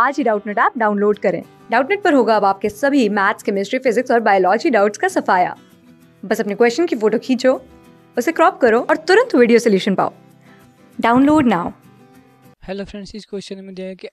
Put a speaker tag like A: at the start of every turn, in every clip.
A: आज ही Doubtnut app download करें डाउटनेट पर होगा अब आपके सभी मैथ्स केमिस्ट्री फिजिक्स और बायोलॉजी डाउट्स का सफाया बस अपने क्वेश्चन की फोटो खींचो उसे क्रॉप करो और तुरंत वीडियो सोल्यूशन पाओ डाउनलोड नाउ हेलो फ्रेंड्स इस क्वेश्चन में दिया है कि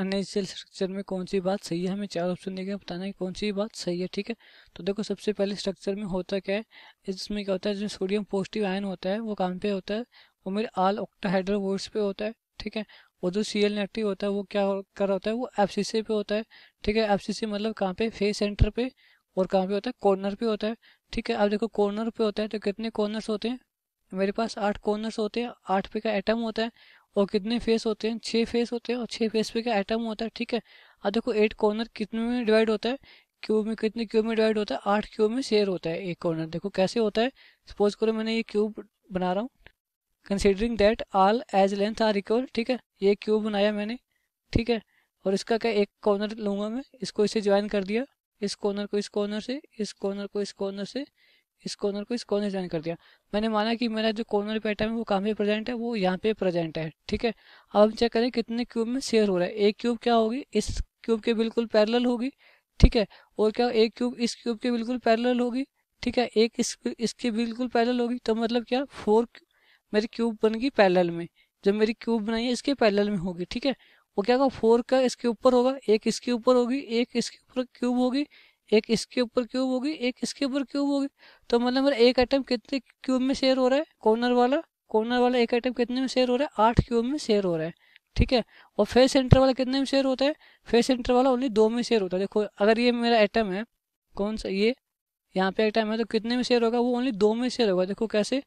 A: अनएचल स्ट्रक्चर में कौन सी बात सही है हमें चार ऑप्शन देगा बताना है कौन सी बात सही है ठीक है तो देखो सबसे पहले स्ट्रक्चर में होता क्या है इसमें क्या होता है जो सोडियम पॉजिटिव आयन होता है वो कहाँ पे होता है वो मेरे आल ऑक्टाहाइड्रल वोट्स पे होता है ठीक है और जो सी एल नेगेटिव होता है वो क्या कर रहा होता है वो एफ सी सी पे होता है ठीक है एफ सी मतलब कहाँ पे फेस सेंटर पे और कहाँ पे होता है कॉर्नर पे होता है ठीक है अब देखो कॉर्नर पे होता है तो कितने कॉर्नर्स होते हैं मेरे पास आठ कॉर्नर्स होते हैं आठ पे का एटम होता है और कितने फेस होते हैं छः फेस होते हैं और छः फेस पे का एटम होता है ठीक है अब देखो एट कॉर्नर कितने में डिवाइड होता है क्यूब में कितने क्यूब में डिवाइड होता है आठ क्यूब में शेयर होता है एक कॉर्नर देखो कैसे होता है सपोज करो मैंने ये क्यूब बना रहा हूँ considering that all edge length are equal ठीक है ये क्यूब बनाया मैंने ठीक है और इसका क्या एक कॉर्नर लूँगा मैं इसको इसे ज्वाइन कर दिया इस कॉर्नर को इस कॉर्नर से इस कॉर्नर को इस कॉर्नर से इस कॉर्नर को इस कॉर्नर से ज्वाइन कर दिया मैंने माना कि मेरा जो कॉर्नर पैटर्न है वो कहाँ पे प्रेजेंट है वो यहाँ पे प्रेजेंट है ठीक है अब हम चेक करें कितने क्यूब में शेयर हो रहा है एक क्यूब क्या होगी इस क्यूब के बिल्कुल पैरल होगी ठीक है और क्या एक क्यूब इस क्यूब के बिल्कुल पैरल होगी ठीक है एक इस इसके बिल्कुल पैरल होगी तो मतलब क्या फोर मेरी क्यूब गई पैरल में जब मेरी क्यूब बनाई है इसके पैलल में होगी ठीक है वो क्या होगा फोर का इसके ऊपर होगा एक इसके ऊपर होगी एक इसके ऊपर क्यूब होगी एक इसके ऊपर क्यूब होगी एक इसके ऊपर क्यूब होगी तो मतलब मेरा एक आइटम कितने क्यूब में शेयर हो रहा है कॉर्नर वाला कॉर्नर वाला एक आइटम कितने में शेयर हो रहा है आठ क्यूब में शेयर हो रहा है ठीक है और फेस सेंटर वाला कितने में शेयर होता है फेस सेंटर वाला ओनली दो में शेयर होता है देखो अगर ये मेरा आइटम है कौन सा ये यहाँ पे एक टाइम है तो कितने में शेयर होगा वो ओनली दो में शेयर होगा देखो कैसे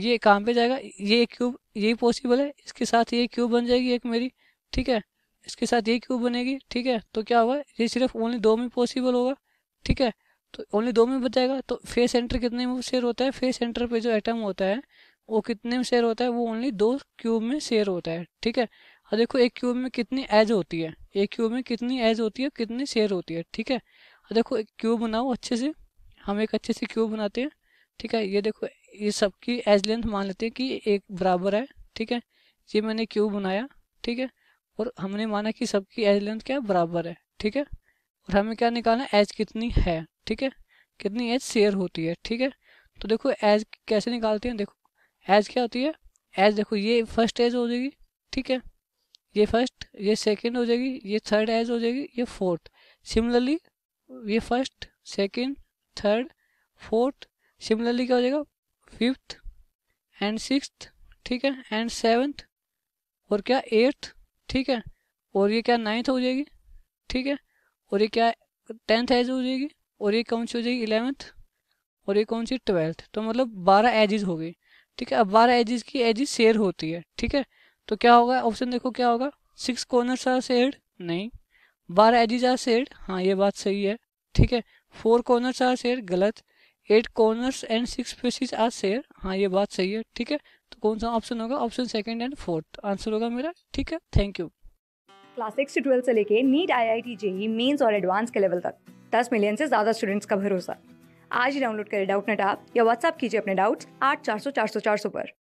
A: ये काम पे जाएगा ये क्यूब यही पॉसिबल है इसके साथ ये क्यूब बन जाएगी एक मेरी ठीक है इसके साथ ये क्यूब बनेगी ठीक है तो क्या होगा ये सिर्फ ओनली दो में पॉसिबल होगा ठीक है तो ओनली दो में बच जाएगा तो फेस सेंटर कितने में शेयर होता है फेस सेंटर पे जो आइटम होता है वो कितने में शेयर होता है वो ओनली दो क्यूब में शेयर होता है ठीक है और देखो एक क्यूब में कितनी एज होती है एक क्यूब में कितनी एज होती है कितनी शेयर होती है ठीक है और देखो एक क्यूब बनाओ अच्छे से हम एक अच्छे से क्यूब बनाते हैं ठीक है ये देखो ये सबकी एज लेंथ मान लेते हैं कि एक बराबर है ठीक है ये मैंने क्यूब बनाया ठीक है और हमने माना कि सबकी एज लेंथ क्या बराबर है ठीक है और हमें क्या निकालना है एज कितनी है ठीक है कितनी एज शेयर होती है ठीक है तो देखो एज कैसे निकालते हैं देखो एज क्या होती है एज देखो ये फर्स्ट एज हो जाएगी ठीक है ये फर्स्ट ये सेकंड हो जाएगी ये थर्ड एज हो जाएगी ये फोर्थ सिमिलरली ये first second third fourth similarly क्या हो जाएगा फिफ्थ एंड सिक्स ठीक है एंड सेवन्थ और क्या एट्थ ठीक है और ये क्या नाइन्थ हो जाएगी ठीक है और ये क्या टेंथ एज हो जाएगी और ये कौन सी हो जाएगी इलेवेंथ और ये कौन सी ट्वेल्थ तो मतलब बारह एजिज हो गई ठीक है अब बारह एजिज की एजिज शेयर होती है ठीक है तो क्या होगा ऑप्शन देखो क्या होगा सिक्स कॉर्नर्स आर शेयर नहीं बारह एजिज आर शेयर हाँ ये बात सही है ठीक है फोर कॉर्नर्स आर शेयर गलत eight corners and six faces are share हाँ ये बात सही है ठीक है तो कौन सा ऑप्शन होगा option second and fourth answer होगा मेरा ठीक है थैंक यू क्लास सिक्स से ट्वेल्थ से लेके NEET I I T JEE mains और एडवांस के लेवल तक दस मिलियन से ज्यादा स्टूडेंट्स का भरोसा आज ही डाउनलोड करें डाउट नेट आप या व्हाट्सअप कीजिए अपने डाउट्स आठ चार सौ चार सौ चार सौ पर